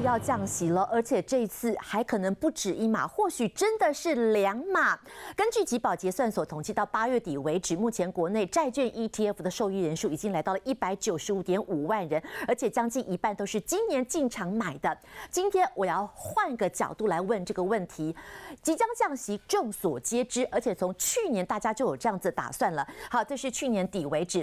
要降息了，而且这次还可能不止一码，或许真的是两码。根据吉宝结算所统计，到八月底为止，目前国内债券 ETF 的受益人数已经来到了一百九十五点五万人，而且将近一半都是今年进场买的。今天我要换个角度来问这个问题：即将降息，众所皆知，而且从去年大家就有这样子打算了。好，这是去年底为止，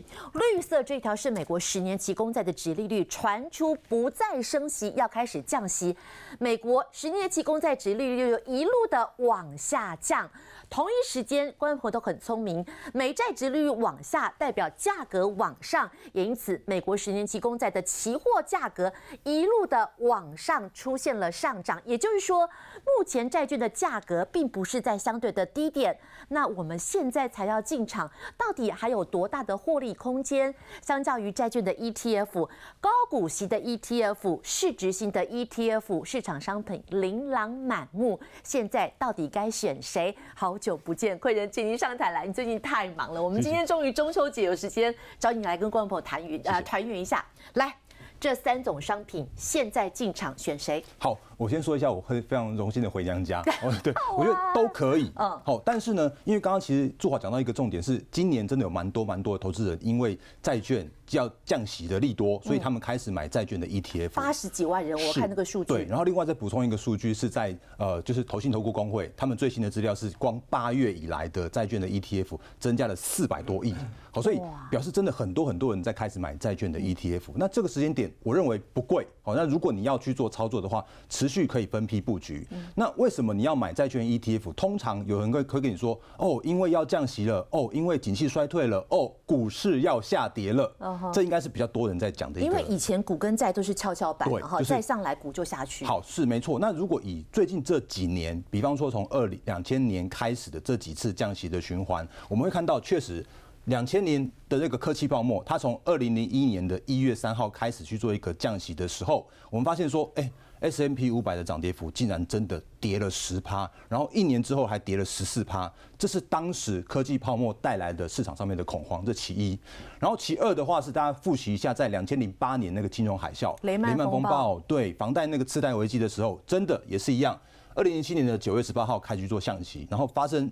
绿色这条是美国十年期公债的直利率，传出不再升息，要开始。降息，美国十年期公债值利率又一路的往下降。同一时间，官方都很聪明，美债值利率往下代表价格往上，也因此，美国十年期公债的期货价格一路的往上出现了上涨。也就是说，目前债券的价格并不是在相对的低点。那我们现在才要进场，到底还有多大的获利空间？相较于债券的 ETF，高股息的 ETF，市值型的。E T F 市场商品琳琅满目，现在到底该选谁？好久不见，贵人，请您上台来。你最近太忙了，我们今天终于中秋节有时间，找你来跟观众朋友谈云啊，团圆一下来。这三种商品现在进场选谁？好，我先说一下，我会非常荣幸的回娘家。哦，对，我觉得都可以。嗯，好，但是呢，因为刚刚其实朱华讲到一个重点，是今年真的有蛮多蛮多的投资人，因为债券要降息的利多，所以他们开始买债券的 ETF。八十几万人，我看那个数据。对。然后另外再补充一个数据，是在呃，就是投信投顾公会他们最新的资料是，光八月以来的债券的 ETF 增加了四百多亿。好，所以表示真的很多很多人在开始买债券的 ETF。那这个时间点。我认为不贵，好，那如果你要去做操作的话，持续可以分批布局。那为什么你要买债券 ETF？通常有人会会跟你说，哦，因为要降息了，哦，因为景气衰退了，哦，股市要下跌了，这应该是比较多人在讲的。因为以前股跟债都是跷跷板，然后再上来股就下去。好，是没错。那如果以最近这几年，比方说从二零两千年开始的这几次降息的循环，我们会看到确实。两千年的这个科技泡沫，它从二零零一年的一月三号开始去做一个降息的时候，我们发现说，哎，S M P 五百的涨跌幅竟然真的跌了十趴，然后一年之后还跌了十四趴，这是当时科技泡沫带来的市场上面的恐慌，这其一。然后其二的话是大家复习一下，在两千零八年那个金融海啸、雷曼风暴，对，房贷那个次贷危机的时候，真的也是一样。二零零七年的九月十八号开局做降息，然后发生。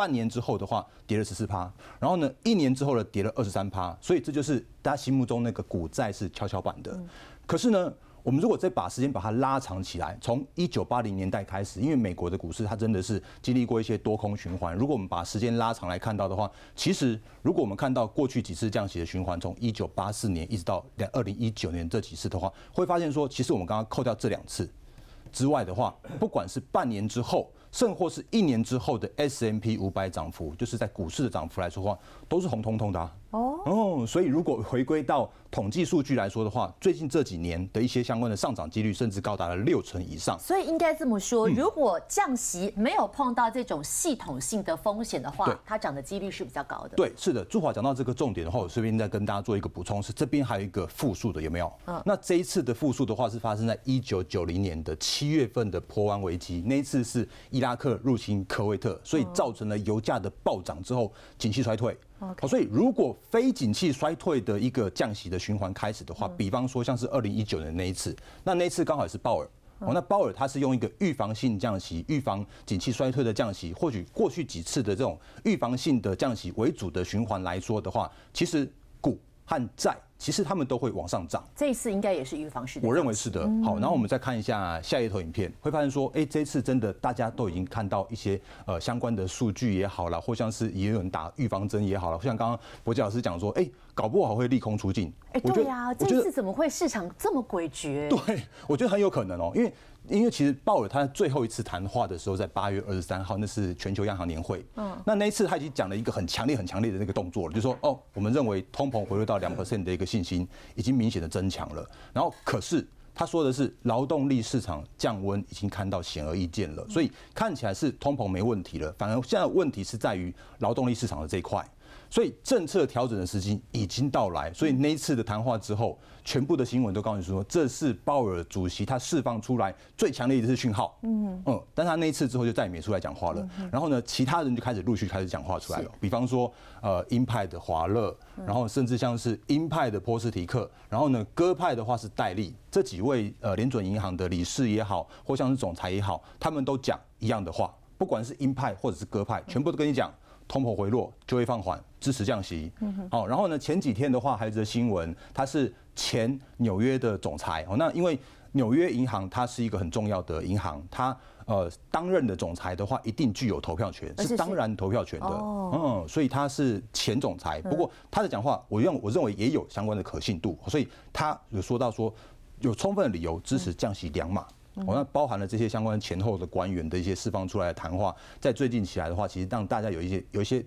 半年之后的话，跌了十四趴，然后呢，一年之后呢，跌了二十三趴，所以这就是大家心目中那个股债是跷跷板的。可是呢，我们如果再把时间把它拉长起来，从一九八零年代开始，因为美国的股市它真的是经历过一些多空循环。如果我们把时间拉长来看到的话，其实如果我们看到过去几次降息的循环，从一九八四年一直到两二零一九年这几次的话，会发现说，其实我们刚刚扣掉这两次之外的话，不管是半年之后。甚或是一年之后的 S M P 五百涨幅，就是在股市的涨幅来说话，都是红彤彤的。哦哦，所以如果回归到统计数据来说的话，最近这几年的一些相关的上涨几率，甚至高达了六成以上。所以应该这么说，如果降息没有碰到这种系统性的风险的话，它涨的几率是比较高的。对，是的。朱华讲到这个重点的话，我顺便再跟大家做一个补充，是这边还有一个负数的有没有？嗯，那这一次的负数的话是发生在一九九零年的七月份的波湾危机，那一次是伊拉克入侵科威特，所以造成了油价的暴涨之后，景气衰退。好，所以如果非景气衰退的一个降息的循环开始的话，比方说像是二零一九年那一次，那那次刚好也是鲍尔，哦，那鲍尔他是用一个预防性降息、预防景气衰退的降息，或许过去几次的这种预防性的降息为主的循环来说的话，其实股和债。其实他们都会往上涨，这一次应该也是预防事的。我认为是的。好，然后我们再看一下下一头影片，会发现说，哎，这次真的大家都已经看到一些呃相关的数据也好了，或像是也有人打预防针也好了，像刚刚博杰老师讲说，哎，搞不好会利空出尽。哎，对呀，我一这次怎么会市场这么诡谲？对，我觉得很有可能哦，因为因为其实鲍尔他最后一次谈话的时候在八月二十三号，那是全球央行年会。嗯，那那一次他已经讲了一个很强烈、很强烈的那个动作了，就说哦，我们认为通膨回落到两 percent 的一个。信心已经明显的增强了，然后可是他说的是劳动力市场降温已经看到显而易见了，所以看起来是通膨没问题了，反而现在问题是在于劳动力市场的这一块，所以政策调整的时机已经到来，所以那一次的谈话之后。全部的新闻都告诉你说，这是鲍尔主席他释放出来最强的一次讯号。嗯嗯，但他那一次之后就再也没出来讲话了。然后呢，其他人就开始陆续开始讲话出来了。比方说，呃，鹰派的华勒，然后甚至像是鹰派的波斯提克，然后呢，鸽派的话是戴利。这几位呃，联准银行的理事也好，或像是总裁也好，他们都讲一样的话，不管是鹰派或者是鸽派，全部都跟你讲，通货回落就会放缓，支持降息。嗯哼。好，然后呢，前几天的话，还有的新闻它是。前纽约的总裁哦，那因为纽约银行它是一个很重要的银行，他呃担任的总裁的话，一定具有投票权，是当然投票权的。哦，嗯，所以他是前总裁，不过他的讲话我认我认为也有相关的可信度，所以他有说到说有充分的理由支持降息两码，我那包含了这些相关前后的官员的一些释放出来的谈话，在最近起来的话，其实让大家有一些有一些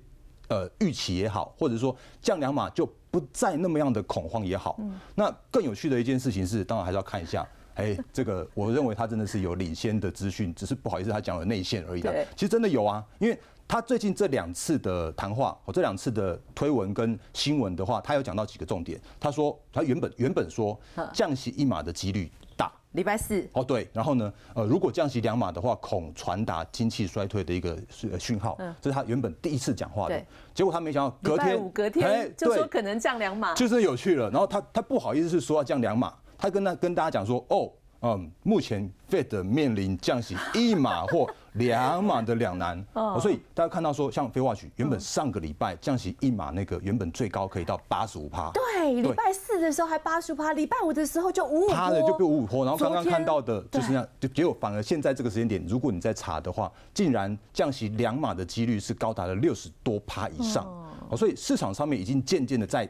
呃预期也好，或者说降两码就。不再那么样的恐慌也好，那更有趣的一件事情是，当然还是要看一下，哎，这个我认为他真的是有领先的资讯，只是不好意思他讲了内线而已啊。其实真的有啊，因为他最近这两次的谈话，我这两次的推文跟新闻的话，他有讲到几个重点。他说他原本原本说降息一码的几率。礼拜四哦，对，然后呢，呃，如果降息两码的话，恐传达经济衰退的一个讯讯号，这是他原本第一次讲话的，结果他没想到隔天，隔天，就说可能降两码，就是有趣了。然后他他不好意思是说降两码，他跟他跟大家讲说，哦，嗯，目前 Fed 面临降息一码或。两码的两难，所以大家看到说，像飞化曲原本上个礼拜降息一码，那个原本最高可以到八十五趴，对，礼拜四的时候还八十五趴，礼拜五的时候就五五趴了，就变五五坡。然后刚刚看到的就是那样，就结果反而现在这个时间点，如果你再查的话，竟然降息两码的几率是高达了六十多趴以上。哦，所以市场上面已经渐渐的在。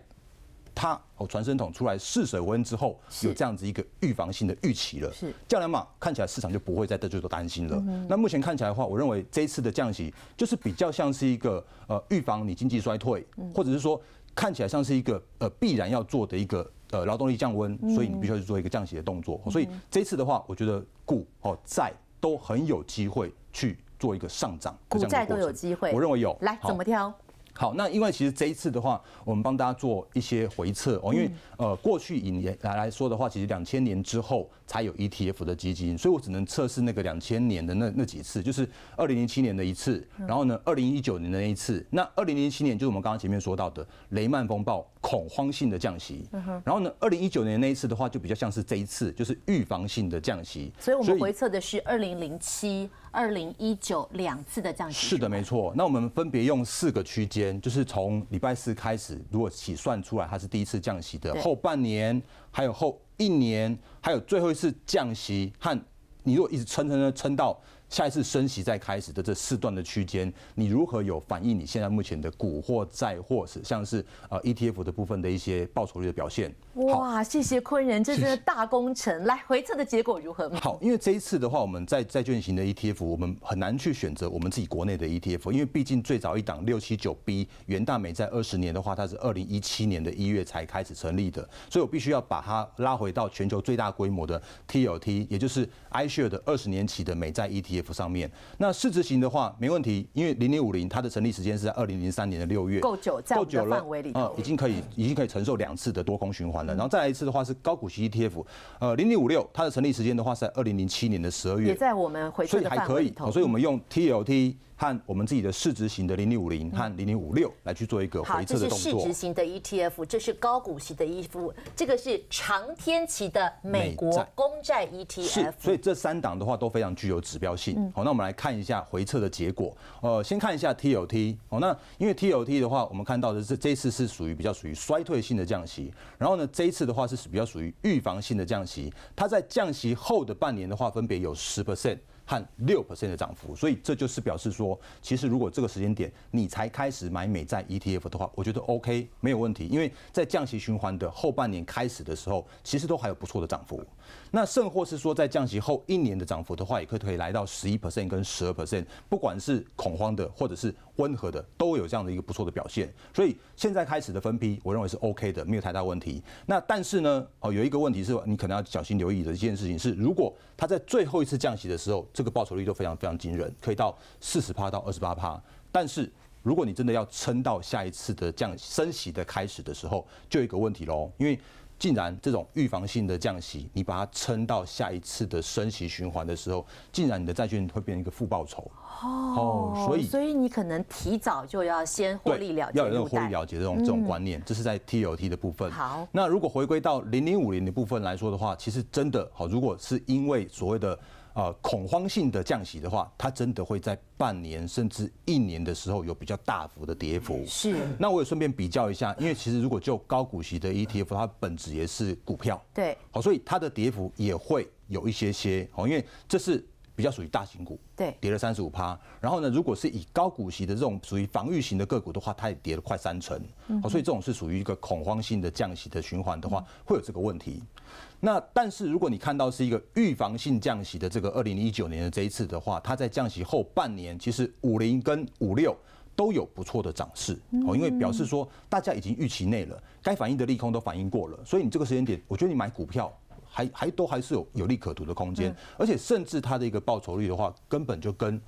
它哦，传声筒出来试水温之后，有这样子一个预防性的预期了。是降两码，看起来市场就不会再得罪多担心了。那目前看起来的话，我认为这次的降息就是比较像是一个呃预防你经济衰退，或者是说看起来像是一个呃必然要做的一个呃劳动力降温，所以你必须要去做一个降息的动作。所以这次的话，我觉得股哦债都很有机会去做一个上涨，股债都有机会。我认为有，来怎么挑？好，那因为其实这一次的话，我们帮大家做一些回测哦，因为呃过去以年来说的话，其实两千年之后才有 ETF 的基金，所以我只能测试那个两千年的那那几次，就是二零零七年的一次，然后呢二零一九年的那一次，那二零零七年就是我们刚刚前面说到的雷曼风暴恐慌性的降息，然后呢二零一九年那一次的话就比较像是这一次就是预防性的降息，所以我们回测的是二零零七。二零一九两次的降息是的，没错。那我们分别用四个区间，就是从礼拜四开始，如果起算出来，它是第一次降息的，后半年，还有后一年，还有最后一次降息，和你如果一直撑撑撑撑到。下一次升息再开始的这四段的区间，你如何有反映你现在目前的股或债或是像是呃 ETF 的部分的一些报酬率的表现？哇，谢谢坤仁，这是大工程。来回测的结果如何？好，因为这一次的话，我们在债券型的 ETF，我们很难去选择我们自己国内的 ETF，因为毕竟最早一档六七九 B 元大美债二十年的话，它是二零一七年的一月才开始成立的，所以我必须要把它拉回到全球最大规模的 TLT，也就是 i s h a r e 的二十年期的美债 ETF。上面那市值型的话没问题，因为零零五零它的成立时间是在二零零三年的六月，够久，够久了范围里，啊，已经可以，已经可以承受两次的多空循环了。然后再来一次的话是高股息 ETF，呃，零零五六它的成立时间的话是在二零零七年的十二月，也在我们回，所以还可以，所以我们用 TLT。和我们自己的市值型的零零五零和零零五六来去做一个回测的动作。这是市值型的 ETF，这是高股息的 ETF，这个是长天期的美国公债 ETF。是，所以这三档的话都非常具有指标性。好，那我们来看一下回测的结果。呃，先看一下 T O T 哦，那因为 T O T 的话，我们看到的是这一次是属于比较属于衰退性的降息，然后呢这一次的话是比较属于预防性的降息，它在降息后的半年的话，分别有十 percent。和六 percent 的涨幅，所以这就是表示说，其实如果这个时间点你才开始买美债 ETF 的话，我觉得 OK 没有问题，因为在降息循环的后半年开始的时候，其实都还有不错的涨幅。那甚或是说在降息后一年的涨幅的话，也可可以来到十一 percent 跟十二%。percent，不管是恐慌的或者是。温和的都有这样的一个不错的表现，所以现在开始的分批，我认为是 O K 的，没有太大问题。那但是呢，哦，有一个问题是你可能要小心留意的一件事情是，如果他在最后一次降息的时候，这个报酬率都非常非常惊人，可以到四十趴到二十八趴。但是如果你真的要撑到下一次的降升息的开始的时候，就有一个问题喽，因为。既然这种预防性的降息，你把它撑到下一次的升息循环的时候，竟然你的债券会变成一个负报酬哦，所以所以你可能提早就要先获利了，要有这种获利了结这种这种观念，这是在 T+T O 的部分。好，那如果回归到零零五零的部分来说的话，其实真的好，如果是因为所谓的。啊，恐慌性的降息的话，它真的会在半年甚至一年的时候有比较大幅的跌幅。是，那我也顺便比较一下，因为其实如果就高股息的 ETF，它本质也是股票，对，好，所以它的跌幅也会有一些些，好，因为这是。比较属于大型股，对，跌了三十五趴。然后呢，如果是以高股息的这种属于防御型的个股的话，它也跌了快三成。哦，所以这种是属于一个恐慌性的降息的循环的话，会有这个问题。那但是如果你看到是一个预防性降息的这个二零一九年的这一次的话，它在降息后半年，其实五零跟五六都有不错的涨势。哦，因为表示说大家已经预期内了，该反映的利空都反映过了，所以你这个时间点，我觉得你买股票。还还都还是有有利可图的空间，而且甚至它的一个报酬率的话，根本就跟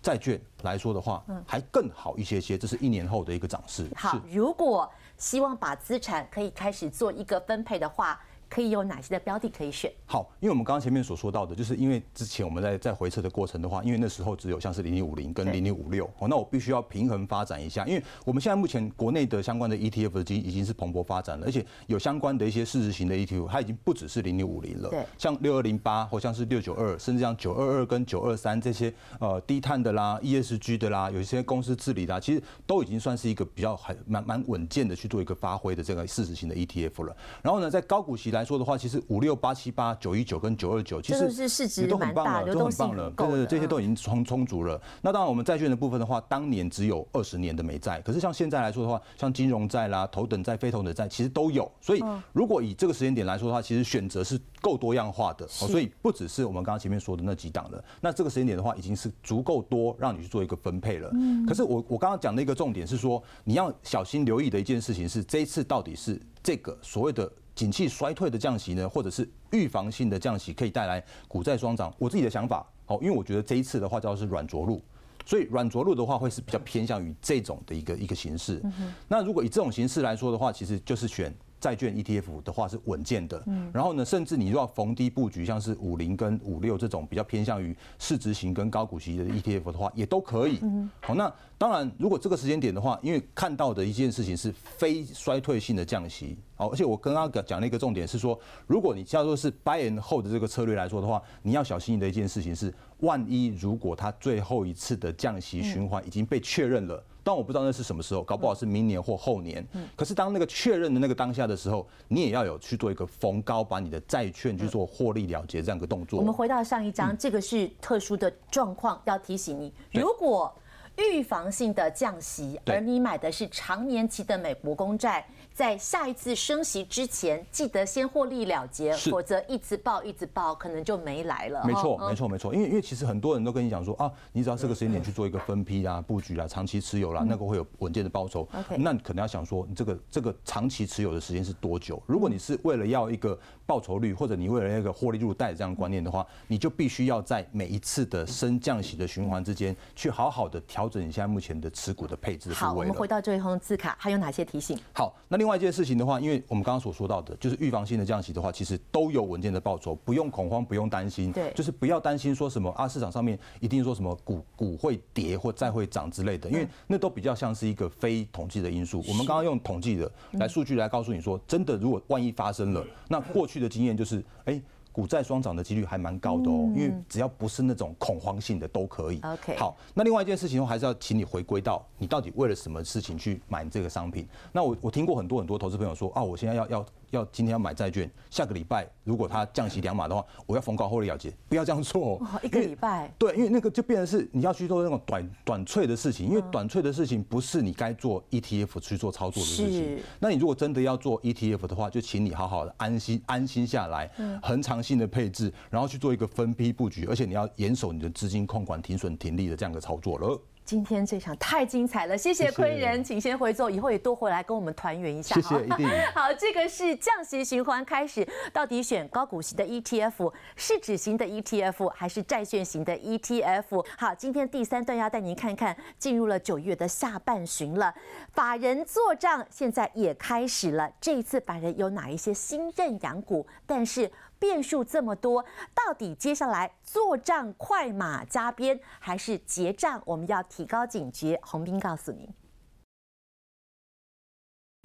债券来说的话，还更好一些些。这是一年后的一个涨势。好，如果希望把资产可以开始做一个分配的话。可以有哪些的标的可以选？好，因为我们刚刚前面所说到的，就是因为之前我们在在回撤的过程的话，因为那时候只有像是零零五零跟零零五六哦，那我必须要平衡发展一下，因为我们现在目前国内的相关的 ETF 已经已经是蓬勃发展了，而且有相关的一些市值型的 ETF，它已经不只是零零五零了，对，像六二零八或像是六九二，甚至像九二二跟九二三这些呃低碳的啦、ESG 的啦、有一些公司治理啦，其实都已经算是一个比较很蛮蛮稳健的去做一个发挥的这个市值型的 ETF 了。然后呢，在高股息的。来说的话，其实五六八七八九一九跟九二九，其实市值都很棒了，棒了，对对，这些都已经充充足了。那当然，我们债券的部分的话，当年只有二十年的美债，可是像现在来说的话，像金融债啦、头等债、非头等债，其实都有。所以，如果以这个时间点来说的话，其实选择是够多样化的，所以不只是我们刚刚前面说的那几档了，那这个时间点的话，已经是足够多让你去做一个分配了。可是我我刚刚讲的一个重点是说，你要小心留意的一件事情是，这一次到底是这个所谓的。景气衰退的降息呢，或者是预防性的降息，可以带来股债双涨。我自己的想法，好，因为我觉得这一次的话叫是软着陆，所以软着陆的话会是比较偏向于这种的一个一个形式。那如果以这种形式来说的话，其实就是选。债券 ETF 的话是稳健的，然后呢，甚至你如果逢低布局，像是五零跟五六这种比较偏向于市值型跟高股息的 ETF 的话，也都可以。好，那当然，如果这个时间点的话，因为看到的一件事情是非衰退性的降息。好，而且我刚刚讲了一个重点是说，如果你叫做是 buy and hold 的这个策略来说的话，你要小心的一件事情是，万一如果它最后一次的降息循环已经被确认了。但我不知道那是什么时候，搞不好是明年或后年。嗯，可是当那个确认的那个当下的时候，你也要有去做一个逢高把你的债券去做获利了结这样一个动作。我们回到上一章，这个是特殊的状况，要提醒你，如果预防性的降息，而你买的是长年期的美国公债。在下一次升息之前，记得先获利了结，否则一直报一直报，可能就没来了。没错，没错，没错。因为因为其实很多人都跟你讲说啊，你只要这个时间点去做一个分批啊布局啊长期持有啦，那个会有稳健的报酬。OK，那你可能要想说，你这个这个长期持有的时间是多久？如果你是为了要一个报酬率，或者你为了那个获利入袋这样观念的话，你就必须要在每一次的升降息的循环之间，去好好的调整一下目前的持股的配置。好，我们回到最后一字卡，还有哪些提醒？好，那另。另外一件事情的话，因为我们刚刚所说到的，就是预防性的降息的话，其实都有稳健的报酬，不用恐慌，不用担心。对，就是不要担心说什么啊，市场上面一定说什么股股会跌或债会涨之类的，因为那都比较像是一个非统计的因素。我们刚刚用统计的来数据来告诉你说，真的如果万一发生了，那过去的经验就是，哎。股债双涨的几率还蛮高的哦，因为只要不是那种恐慌性的都可以。OK。好，那另外一件事情还是要请你回归到你到底为了什么事情去买这个商品？那我我听过很多很多投资朋友说啊，我现在要要要今天要买债券，下个礼拜如果它降息两码的话，我要逢高获利了结，不要这样做。一个礼拜？对，因为那个就变成是你要去做那种短短脆的事情，因为短脆的事情不是你该做 ETF 去做操作的事情。那你如果真的要做 ETF 的话，就请你好好的安心安心下来，恒长。新的配置，然后去做一个分批布局，而且你要严守你的资金控管、停损、停利的这样的操作了。今天这场太精彩了，谢谢坤人，请先回座，以后也多回来跟我们团圆一下。谢谢，一定。好，这个是降息循环开始，到底选高股息的 ETF、市值型的 ETF 还是债券型的 ETF？好，今天第三段要带您看看，进入了九月的下半旬了，法人做账现在也开始了，这次法人有哪一些新认养股？但是变数这么多，到底接下来作战快马加鞭还是结战？我们要提高警觉。洪斌告诉您。